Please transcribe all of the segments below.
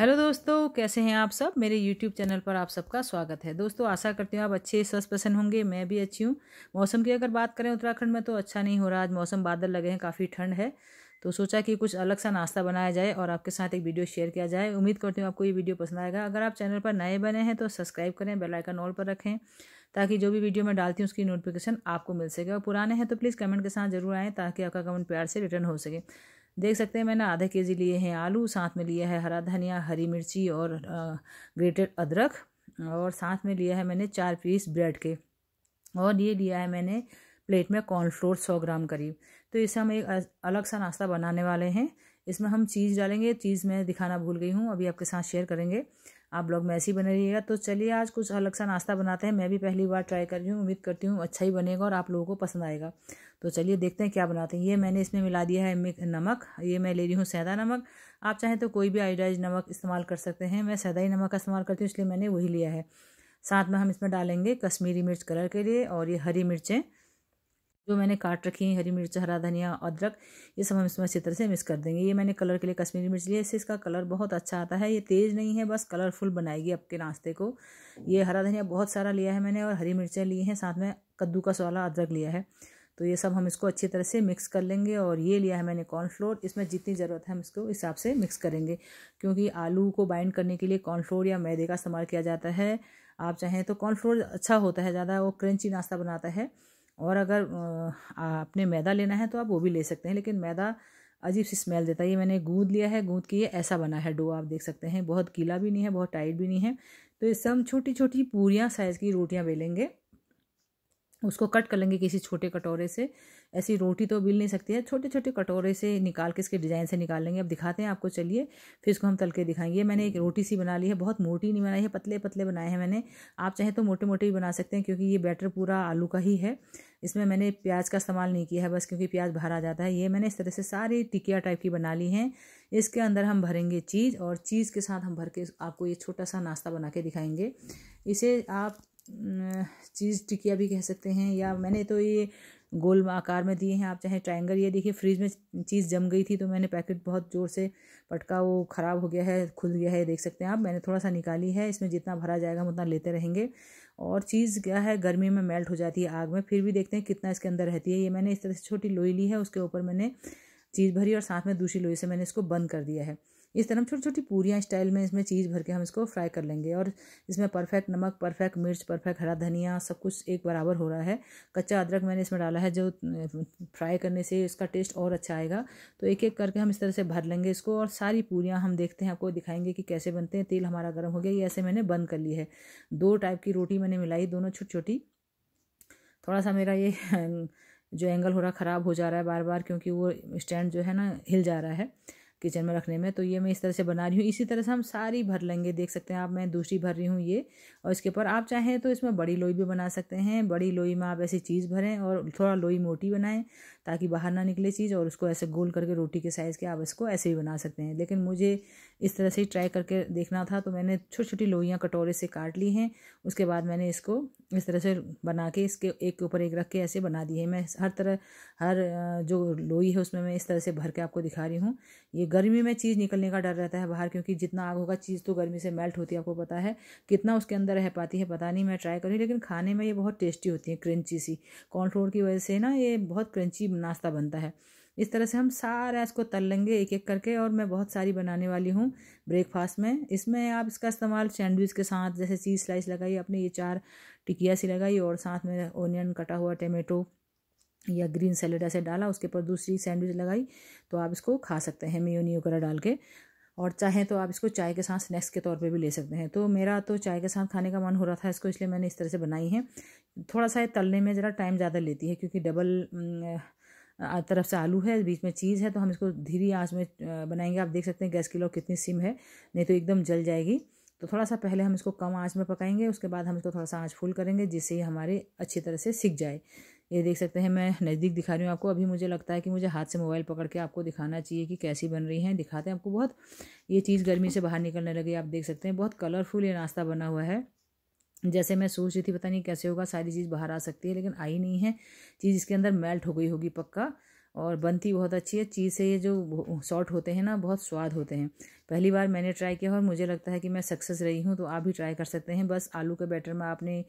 hello दोस्तों कैसे हैं आप सब मेरे यूट्यूब चैनल पर आप सबका स्वागत है दोस्तों आशा करती हूँ आप अच्छे स्वस्थ प्रसन्न होंगे मैं भी अच्छी हूँ मौसम की अगर बात करें उत्तराखंड में तो अच्छा नहीं हो रहा आज मौसम बादल लगे हैं काफ़ी ठंड है तो सोचा कि कुछ अलग सा नाश्ता बनाया जाए और आपके साथ एक वीडियो शेयर किया जाए उम्मीद करती हूँ आपको ये वीडियो पसंद आएगा अगर आप चैनल पर नए बने हैं तो सब्सक्राइब करें बेल आइकन ऑल पर रखें ताकि जो भी वीडियो मैं डालती हूँ उसकी नोटिफिकेशन आपको मिल सके और पुराने हैं तो प्लीज़ कमेंट के साथ जरूर आएँ ताकि आपका कमेंट प्यार से रिटर्न हो सके देख सकते हैं मैंने आधा के जी लिए हैं आलू साथ में लिया है हरा धनिया हरी मिर्ची और ग्रेटेड अदरक और साथ में लिया है मैंने चार पीस ब्रेड के और ये लिया है मैंने प्लेट में कॉर्नफ्लोर सौ ग्राम करीब तो इसे हम एक अलग सा नाश्ता बनाने वाले हैं इसमें हम चीज़ डालेंगे चीज़ मैं दिखाना भूल गई हूँ अभी आपके साथ शेयर करेंगे आप ब्लॉग में ऐसे ही बने रहिएगा तो चलिए आज कुछ अलग सा नाश्ता बनाते हैं मैं भी पहली बार ट्राई कर रही हूँ उम्मीद करती हूँ अच्छा ही बनेगा और आप लोगों को पसंद आएगा तो चलिए देखते हैं क्या बनाते हैं ये मैंने इसमें मिला दिया है नमक ये मैं ले रही हूँ सैदा नमक आप चाहें तो कोई भी आयोडाइज नमक इस्तेमाल कर सकते हैं मैं सैदा ही नमक का इस्तेमाल करती हूँ इसलिए मैंने वही लिया है साथ में हम इसमें डालेंगे कश्मीरी मिर्च कलर के लिए और ये हरी मिर्चें जो मैंने काट रखी है हरी मिर्च हरा धनिया अदरक ये सब हम इसमें अच्छी तरह से मिक्स कर देंगे ये मैंने कलर के लिए कश्मीरी मिर्च लिया इससे इसका कलर बहुत अच्छा आता है ये तेज़ नहीं है बस कलरफुल बनाएगी आपके नाश्ते को ये हरा धनिया बहुत सारा लिया है मैंने और हरी मिर्चें ली हैं साथ में कद्दू का सवाला अदरक लिया है तो ये सब हम इसको अच्छी तरह से मिक्स कर लेंगे और ये लिया है मैंने कॉर्नफ्लोर इसमें जितनी ज़रूरत है हम इसको हिसाब से मिक्स करेंगे क्योंकि आलू को बाइंड करने के लिए कॉर्नफ्लोर या मैदे का इस्तेमाल किया जाता है आप चाहें तो कॉर्नफ्लोर अच्छा होता है ज़्यादा वो क्रंची नाश्ता बनाता है और अगर आपने मैदा लेना है तो आप वो भी ले सकते हैं लेकिन मैदा अजीब सी स्मेल देता है ये मैंने गूंद लिया है गूंद के ये ऐसा बना है डो आप देख सकते हैं बहुत गीला भी नहीं है बहुत टाइट भी नहीं है तो इससे हम छोटी छोटी पूरियाँ साइज़ की रोटियाँ बेलेंगे उसको कट कर लेंगे किसी छोटे कटोरे से ऐसी रोटी तो बिल नहीं सकती है छोटे छोटे कटोरे से निकाल के इसके डिज़ाइन से निकाल लेंगे अब दिखाते हैं आपको चलिए फिर इसको हम तल के दिखाएंगे मैंने एक रोटी सी बना ली है बहुत मोटी नहीं बनाई है पतले पतले बनाए हैं मैंने आप चाहें तो मोटे मोटे भी बना सकते हैं क्योंकि ये बैटर पूरा आलू का ही है इसमें मैंने प्याज का इस्तेमाल नहीं किया है बस क्योंकि प्याज बाहर आ जाता है ये मैंने इस तरह से सारी टिकिया टाइप की बना ली हैं इसके अंदर हम भरेंगे चीज़ और चीज़ के साथ हम भर के आपको ये छोटा सा नाश्ता बना के दिखाएंगे इसे आप चीज़ टिकिया भी कह सकते हैं या मैंने तो ये गोल आकार में दिए हैं आप चाहे ट्राइंगल ये देखिए फ्रिज में चीज़ जम गई थी तो मैंने पैकेट बहुत ज़ोर से पटका वो ख़राब हो गया है खुल गया है देख सकते हैं आप मैंने थोड़ा सा निकाली है इसमें जितना भरा जाएगा हम उतना लेते रहेंगे और चीज़ क्या है गर्मी में मेल्ट हो जाती है आग में फिर भी देखते हैं कितना इसके अंदर रहती है ये मैंने इस तरह से छोटी लोई ली है उसके ऊपर मैंने चीज़ भरी और साथ में दूसरी लोई से मैंने इसको बंद कर दिया है इस तरह हम छोटी छोटी पूरियाँ स्टाइल में इसमें चीज़ भर के हम इसको फ्राई कर लेंगे और इसमें परफेक्ट नमक परफेक्ट मिर्च परफेक्ट हरा धनिया सब कुछ एक बराबर हो रहा है कच्चा अदरक मैंने इसमें डाला है जो फ्राई करने से इसका टेस्ट और अच्छा आएगा तो एक एक करके हम इस तरह से भर लेंगे इसको और सारी पूरियाँ हम देखते हैं आपको दिखाएंगे कि कैसे बनते हैं तेल हमारा गर्म हो गया ये ऐसे मैंने बंद कर ली है दो टाइप की रोटी मैंने मिलाई दोनों छोटी छोटी थोड़ा सा मेरा ये जो एंगल हो रहा ख़राब हो जा रहा है बार बार क्योंकि वो स्टैंड जो है ना हिल जा रहा है किचन में रखने में तो ये मैं इस तरह से बना रही हूँ इसी तरह से हम सारी भर लेंगे देख सकते हैं आप मैं दूसरी भर रही हूँ ये और इसके ऊपर आप चाहें तो इसमें बड़ी लोई भी बना सकते हैं बड़ी लोई में आप ऐसी चीज़ भरें और थोड़ा लोई मोटी बनाएं ताकि बाहर ना निकले चीज़ और उसको ऐसे गोल करके रोटी के साइज़ के आप इसको ऐसे ही बना सकते हैं लेकिन मुझे इस तरह से ही ट्राई करके देखना था तो मैंने छोटी छोटी लोहियाँ कटोरे से काट ली हैं उसके बाद मैंने इसको इस तरह से बना के इसके एक के ऊपर एक रख के ऐसे बना दी है मैं हर तरह हर जो लोई है उसमें मैं इस तरह से भर के आपको दिखा रही हूँ ये गर्मी में चीज़ निकलने का डर रहता है बाहर क्योंकि जितना आग होगा चीज़ तो गर्मी से मेल्ट होती है आपको पता है कितना उसके अंदर रह पाती है पता नहीं मैं ट्राई करूँ लेकिन खाने में ये बहुत टेस्टी होती है क्रंची सी कॉर्नफ्लोर की वजह से ना ये बहुत क्रंची नाश्ता बनता है इस तरह से हम सारा इसको तल लेंगे एक एक करके और मैं बहुत सारी बनाने वाली हूँ ब्रेकफास्ट में इसमें आप इसका इस्तेमाल सैंडविच के साथ जैसे चीज़ स्लाइस लगाई आपने ये चार टिकिया सी लगाई और साथ में ओनियन कटा हुआ टमेटो या ग्रीन सैलेड ऐसे डाला उसके ऊपर दूसरी सैंडविच लगाई तो आप इसको खा सकते हैं मेयोनी वगैरह डाल के और चाहें तो आप इसको चाय के साथ स्नैक्स के तौर पे भी ले सकते हैं तो मेरा तो चाय के साथ खाने का मन हो रहा था इसको इसलिए मैंने इस तरह से बनाई है थोड़ा सा ये तलने में ज़रा टाइम ज़्यादा लेती है क्योंकि डबल तरफ से आलू है बीच में चीज़ है तो हम इसको धीरे आँच में बनाएंगे आप देख सकते हैं गैस की लौ कितनी सिम है नहीं तो एकदम जल जाएगी तो थोड़ा सा पहले हम इसको कम आँच में पकाएंगे उसके बाद हम इसको थोड़ा सा आँच फुल करेंगे जिससे ये हमारे अच्छी तरह से सीख जाए ये देख सकते हैं मैं नज़दीक दिखा रही हूँ आपको अभी मुझे लगता है कि मुझे हाथ से मोबाइल पकड़ के आपको दिखाना चाहिए कि कैसी बन रही हैं दिखाते हैं आपको बहुत ये चीज़ गर्मी से बाहर निकलने लगी आप देख सकते हैं बहुत कलरफुल ये नाश्ता बना हुआ है जैसे मैं सोच रही थी पता नहीं कैसे होगा सारी चीज़ बाहर आ सकती है लेकिन आई नहीं है चीज़ इसके अंदर मेल्ट हो गई होगी पक्का और बनती बहुत अच्छी है चीज़ से ये जो सॉल्ट होते हैं ना बहुत स्वाद होते हैं पहली बार मैंने ट्राई किया और मुझे लगता है कि मैं सक्सेस रही हूँ तो आप भी ट्राई कर सकते हैं बस आलू के बैटर में आपने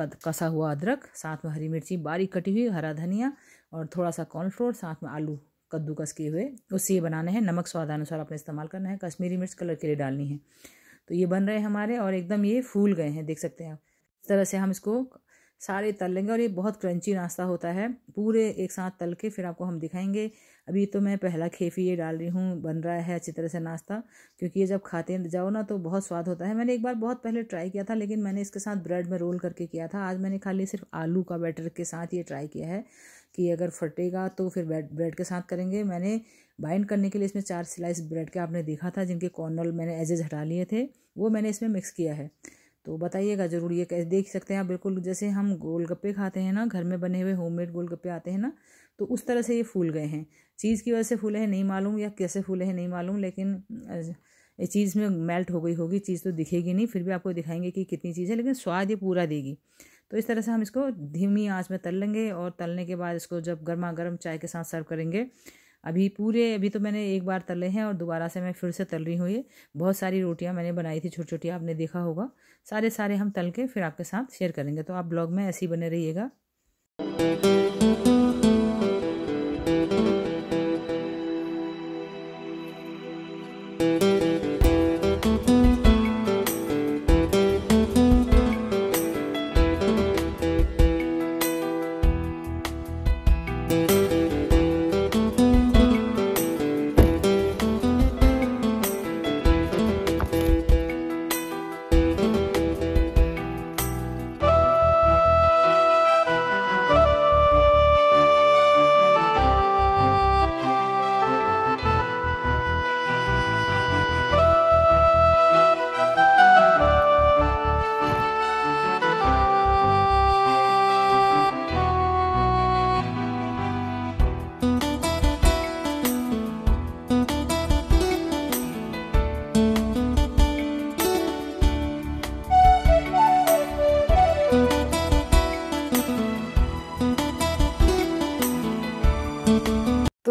कसा हुआ अदरक साथ में हरी मिर्ची बारीक कटी हुई हरा धनिया और थोड़ा सा कॉर्नफ्लोर साथ में आलू कद्दूकस किए हुए उससे ये बनाने हैं नमक स्वादानुसार अपने इस्तेमाल करना है कश्मीरी मिर्च कलर के लिए डालनी है तो ये बन रहे हैं हमारे और एकदम ये फूल गए हैं देख सकते हैं आप इस तरह से हम इसको सारे तल लेंगे और ये बहुत क्रंची नाश्ता होता है पूरे एक साथ तल के फिर आपको हम दिखाएंगे अभी तो मैं पहला खेफी ये डाल रही हूँ बन रहा है अच्छी तरह से नाश्ता क्योंकि ये जब खाते तो जाओ ना तो बहुत स्वाद होता है मैंने एक बार बहुत पहले ट्राई किया था लेकिन मैंने इसके साथ ब्रेड में रोल करके किया था आज मैंने खाली सिर्फ आलू का बैटर के साथ ये ट्राई किया है कि अगर फटेगा तो फिर ब्रेड के साथ करेंगे मैंने बाइंड करने के लिए इसमें चार स्लाइस ब्रेड के आपने देखा था जिनके कॉर्नर मैंने एजेज हटा लिए थे वो मैंने इसमें मिक्स किया है तो बताइएगा ज़रूर ये कैसे देख सकते हैं आप बिल्कुल जैसे हम गोलगप्पे खाते हैं ना घर में बने हुए होममेड गोलगप्पे आते हैं ना तो उस तरह से ये फूल गए हैं चीज़ की वजह से फूले हैं नहीं मालूम या कैसे फूले हैं नहीं मालूम लेकिन ये चीज़ में मेल्ट हो गई होगी चीज़ तो दिखेगी नहीं फिर भी आपको दिखाएंगे कि कितनी चीज़ है लेकिन स्वाद ये पूरा देगी तो इस तरह से हम इसको धीमी आंच में तल लेंगे और तलने के बाद इसको जब गर्मा गर्म चाय के साथ सर्व करेंगे अभी पूरे अभी तो मैंने एक बार तले हैं और दोबारा से मैं फिर से तल रही हूँ ये बहुत सारी रोटियाँ मैंने बनाई थी छोटी छोटी आपने देखा होगा सारे सारे हम तल के फिर आपके साथ शेयर करेंगे तो आप ब्लॉग में ऐसे ही बने रहिएगा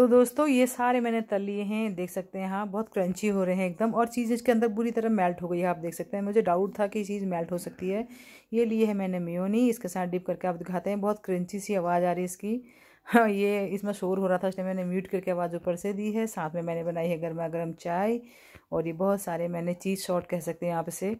तो दोस्तों ये सारे मैंने तल लिए हैं देख सकते हैं हाँ बहुत क्रंची हो रहे हैं एकदम और चीज़ इसके अंदर बुरी तरह मेल्ट हो गई है आप देख सकते हैं मुझे डाउट था कि ये चीज़ मेल्ट हो सकती है ये लिए है मैंने मियोनी इसके साथ डिप करके आप दिखाते हैं बहुत क्रंची सी आवाज़ आ रही है इसकी हाँ ये इसमें शोर हो रहा था इसलिए मैंने म्यूट करके आवाज़ ऊपर से दी है साथ में मैंने बनाई है गर्मा गर्म चाय और ये बहुत सारे मैंने चीज़ शॉर्ट कह सकते हैं आप इसे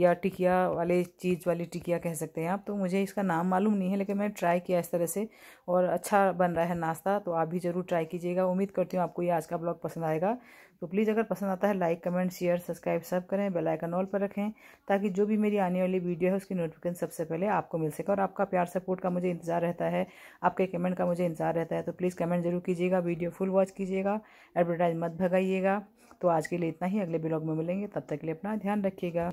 या टिकिया वाले चीज़ वाली टिकिया कह सकते हैं आप तो मुझे इसका नाम मालूम नहीं है लेकिन मैंने ट्राई किया इस तरह से और अच्छा बन रहा है नाश्ता तो आप भी ज़रूर ट्राई कीजिएगा उम्मीद करती हूँ आपको ये आज का ब्लॉग पसंद आएगा तो प्लीज़ अगर पसंद आता है लाइक कमेंट शेयर सब्सक्राइब सब करें बेल आइकन ऑल पर रखें ताकि जो भी मेरी आने वाली वीडियो है उसकी नोटिफिकेशन सबसे पहले आपको मिल सके और आपका प्यार सपोर्ट का मुझे इंतजार रहता है आपके कमेंट का मुझे इंतजार रहता है तो प्लीज़ कमेंट जरूर कीजिएगा वीडियो फुल वॉच कीजिएगा एडवर्टाइज मत भगाइएगा तो आज के लिए इतना ही अगले ब्लॉग में मिलेंगे तब तक के लिए अपना ध्यान रखिएगा